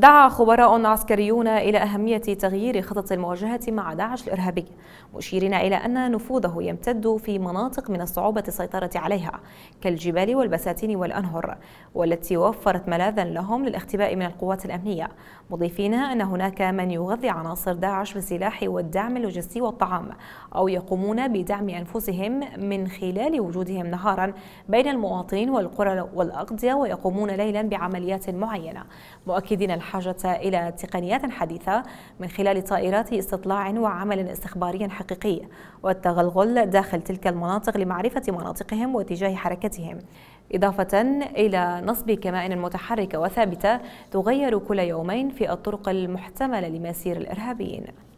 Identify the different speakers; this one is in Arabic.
Speaker 1: دعا خبراء عسكريون إلى أهمية تغيير خطط المواجهة مع داعش الإرهابي مشيرين إلى أن نفوذه يمتد في مناطق من الصعوبة السيطرة عليها كالجبال والبساتين والأنهر والتي وفرت ملاذا لهم للاختباء من القوات الأمنية مضيفين أن هناك من يغذي عناصر داعش بالسلاح والدعم اللوجستي والطعام أو يقومون بدعم أنفسهم من خلال وجودهم نهارا بين المواطنين والقرى والأقضية ويقومون ليلا بعمليات معينة مؤكدين الحق حاجة إلى تقنيات حديثة من خلال طائرات استطلاع وعمل استخباري حقيقي والتغلغل داخل تلك المناطق لمعرفة مناطقهم واتجاه حركتهم إضافة إلى نصب كمائن متحركة وثابتة تغير كل يومين في الطرق المحتملة لمسير الإرهابيين